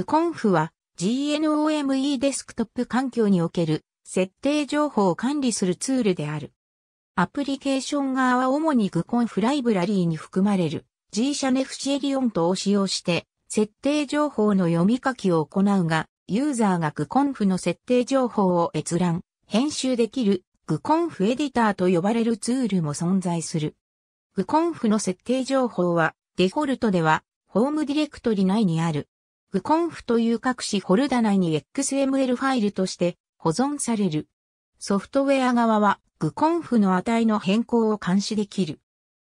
ウコンフは GNOME デスクトップ環境における設定情報を管理するツールである。アプリケーション側は主にグコンフライブラリーに含まれる G 社ネフシエリオントを使用して設定情報の読み書きを行うが、ユーザーがグコンフの設定情報を閲覧、編集できるグコンフエディターと呼ばれるツールも存在する。グコンフの設定情報はデフォルトではホームディレクトリ内にあるグコンフという各種フォルダ内に XML ファイルとして保存される。ソフトウェア側はグコンフの値の変更を監視できる。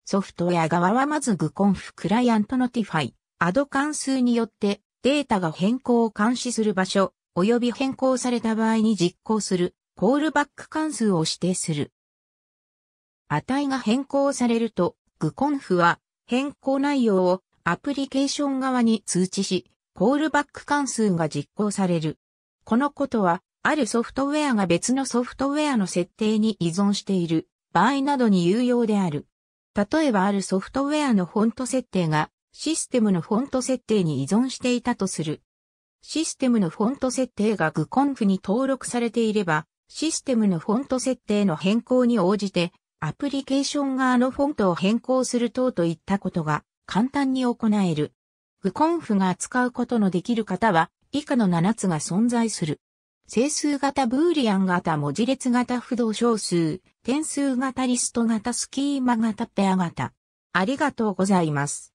ソフトウェア側はまずグコンフクライアントノティファイ、アド関数によってデータが変更を監視する場所、及び変更された場合に実行するコールバック関数を指定する。値が変更されると、グコンフは変更内容をアプリケーション側に通知し、コールバック関数が実行される。このことは、あるソフトウェアが別のソフトウェアの設定に依存している場合などに有用である。例えばあるソフトウェアのフォント設定がシステムのフォント設定に依存していたとする。システムのフォント設定がグコンフに登録されていれば、システムのフォント設定の変更に応じて、アプリケーション側のフォントを変更する等といったことが簡単に行える。グコンフが扱うことのできる型は、以下の7つが存在する。整数型ブーリアン型文字列型不動小数、点数型リスト型スキーマ型ペア型。ありがとうございます。